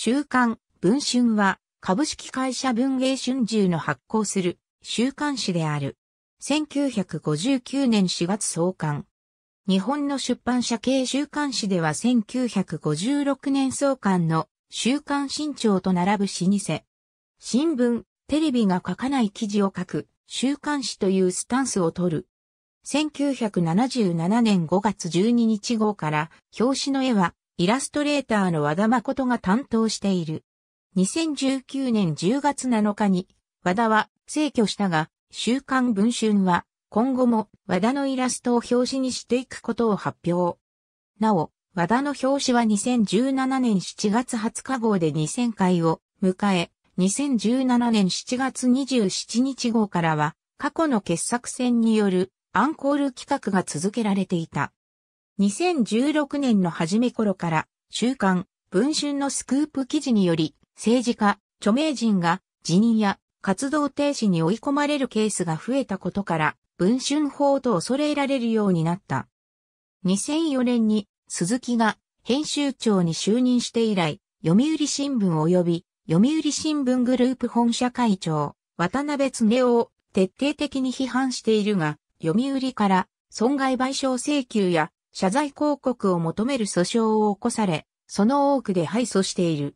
週刊、文春は、株式会社文芸春秋の発行する週刊誌である。1959年4月創刊。日本の出版社系週刊誌では1956年創刊の週刊新潮と並ぶ老舗。新聞、テレビが書かない記事を書く週刊誌というスタンスを取る。1977年5月12日号から表紙の絵はイラストレーターの和田誠が担当している。2019年10月7日に、和田は逝去したが、週刊文春は、今後も和田のイラストを表紙にしていくことを発表。なお、和田の表紙は2017年7月20日号で2000回を迎え、2017年7月27日号からは過去の傑作選によるアンコール企画が続けられていた。2016年の初め頃から、週刊、文春のスクープ記事により、政治家、著名人が辞任や活動停止に追い込まれるケースが増えたことから、文春法と恐れられるようになった。2004年に鈴木が編集長に就任して以来、読売新聞及び読売新聞グループ本社会長、渡辺恒夫を徹底的に批判しているが、読売から損害賠償請求や謝罪広告を求める訴訟を起こされ、その多くで敗訴している。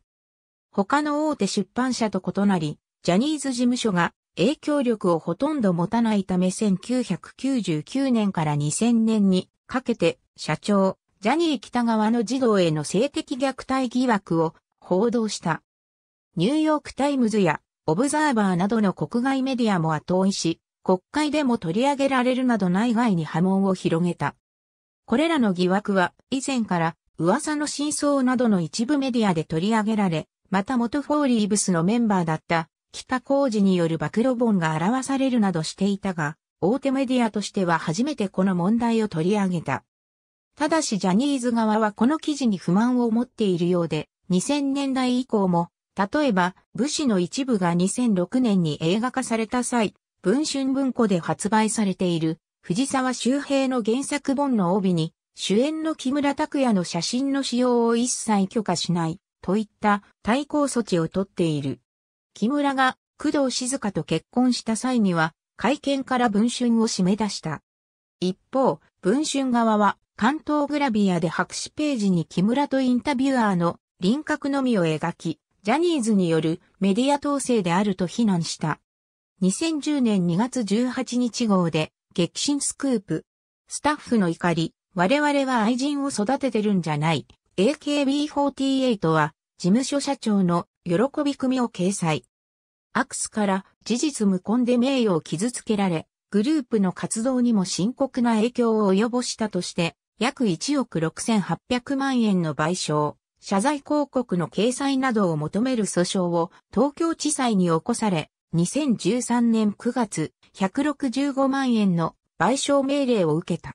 他の大手出版社と異なり、ジャニーズ事務所が影響力をほとんど持たないため1999年から2000年にかけて社長、ジャニー北川の児童への性的虐待疑惑を報道した。ニューヨークタイムズやオブザーバーなどの国外メディアも後追いし、国会でも取り上げられるなど内外に波紋を広げた。これらの疑惑は以前から噂の真相などの一部メディアで取り上げられ、また元フォーリーブスのメンバーだった北工二による暴露本が表されるなどしていたが、大手メディアとしては初めてこの問題を取り上げた。ただしジャニーズ側はこの記事に不満を持っているようで、2000年代以降も、例えば、武士の一部が2006年に映画化された際、文春文庫で発売されている、藤沢周平の原作本の帯に、主演の木村拓哉の写真の使用を一切許可しない、といった対抗措置をとっている。木村が工藤静香と結婚した際には、会見から文春を締め出した。一方、文春側は、関東グラビアで白紙ページに木村とインタビュアーの輪郭のみを描き、ジャニーズによるメディア統制であると非難した。2010年2月18日号で激震スクープ。スタッフの怒り、我々は愛人を育ててるんじゃない。AKB48 は、事務所社長の喜び組を掲載。アクスから事実無根で名誉を傷つけられ、グループの活動にも深刻な影響を及ぼしたとして、約1億6800万円の賠償、謝罪広告の掲載などを求める訴訟を東京地裁に起こされ、2013年9月、165万円の賠償命令を受けた。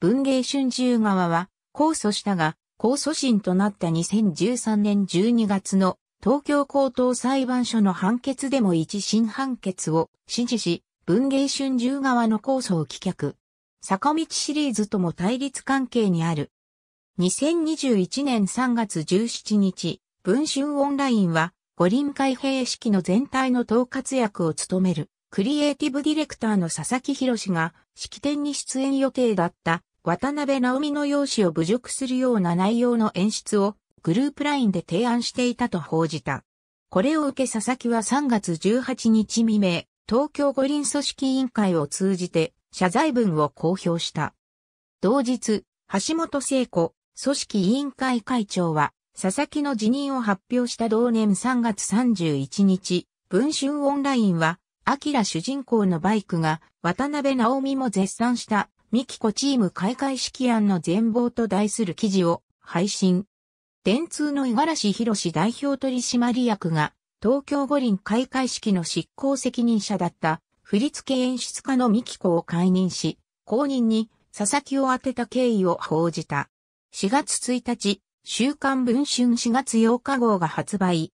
文芸春秋側は控訴したが、控訴審となった2013年12月の東京高等裁判所の判決でも一審判決を支持し、文芸春秋側の控訴を棄却。坂道シリーズとも対立関係にある。2021年3月17日、文春オンラインは、五輪開閉式の全体の統括役を務める、クリエイティブディレクターの佐々木博士が、式典に出演予定だった渡辺直美の容姿を侮辱するような内容の演出をグループ LINE で提案していたと報じた。これを受け佐々木は3月18日未明、東京五輪組織委員会を通じて謝罪文を公表した。同日、橋本聖子、組織委員会会長は、佐々木の辞任を発表した同年3月31日、文春オンラインは、アキラ主人公のバイクが、渡辺直美も絶賛した、ミキコチーム開会式案の全貌と題する記事を配信。電通の五十嵐博代表取締役が、東京五輪開会式の執行責任者だった振付演出家のミキコを解任し、後任に佐々木を当てた経緯を報じた。4月1日、週刊文春4月8日号が発売。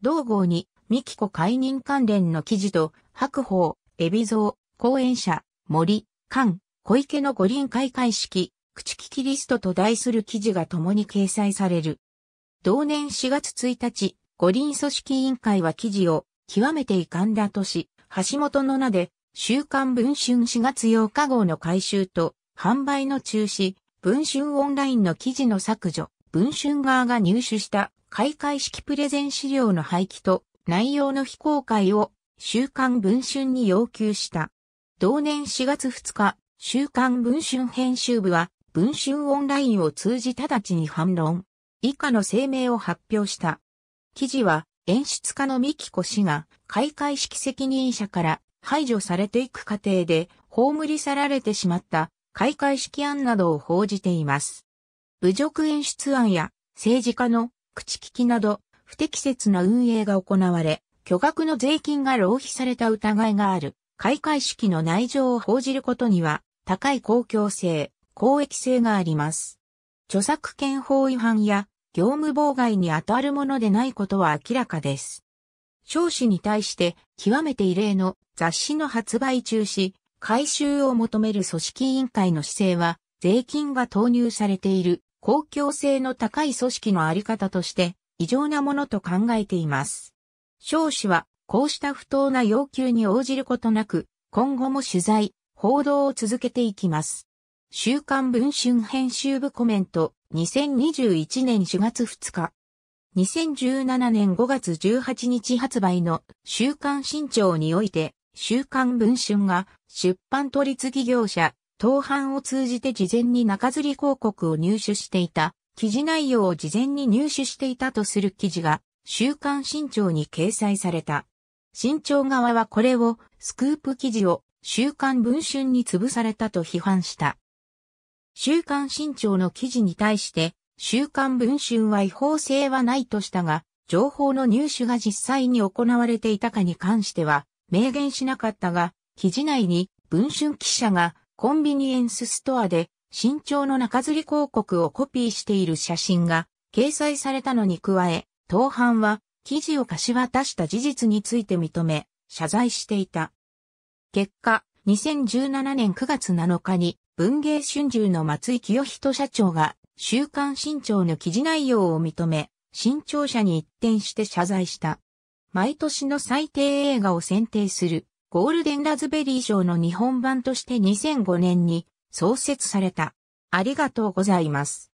同号に、三木子解任関連の記事と、白鵬、海老蔵、講演者、森、菅、小池の五輪開会式、口聞きリストと題する記事が共に掲載される。同年4月1日、五輪組織委員会は記事を、極めて遺憾だとし、橋本の名で、週刊文春4月8日号の回収と、販売の中止、文春オンラインの記事の削除、文春側が入手した開会式プレゼン資料の廃棄と内容の非公開を週刊文春に要求した。同年4月2日、週刊文春編集部は文春オンラインを通じ直ちに反論。以下の声明を発表した。記事は演出家の三木子氏が開会式責任者から排除されていく過程で葬り去られてしまった開会式案などを報じています。侮辱演出案や政治家の口利きなど不適切な運営が行われ、巨額の税金が浪費された疑いがある。開会式の内情を報じることには、高い公共性、公益性があります。著作権法違反や業務妨害に当たるものでないことは明らかです。少子に対して極めて異例の雑誌の発売中止、回収を求める組織委員会の姿勢は税金が投入されている公共性の高い組織のあり方として異常なものと考えています。少子はこうした不当な要求に応じることなく、今後も取材、報道を続けていきます。週刊文春編集部コメント、2021年4月2日。2017年5月18日発売の週刊新潮において、週刊文春が出版取次業者当伴を通じて事前に中吊り広告を入手していた、記事内容を事前に入手していたとする記事が、週刊新潮に掲載された。新潮側はこれを、スクープ記事を、週刊文春に潰されたと批判した。週刊新潮の記事に対して、週刊文春は違法性はないとしたが、情報の入手が実際に行われていたかに関しては、明言しなかったが、記事内に文春記者がコンビニエンスストアで身長の中吊り広告をコピーしている写真が掲載されたのに加え、当犯は記事を貸し渡した事実について認め、謝罪していた。結果、2017年9月7日に文芸春秋の松井清人社長が週刊新潮の記事内容を認め、新潮社に一転して謝罪した。毎年の最低映画を選定するゴールデンラズベリー賞の日本版として2005年に創設された。ありがとうございます。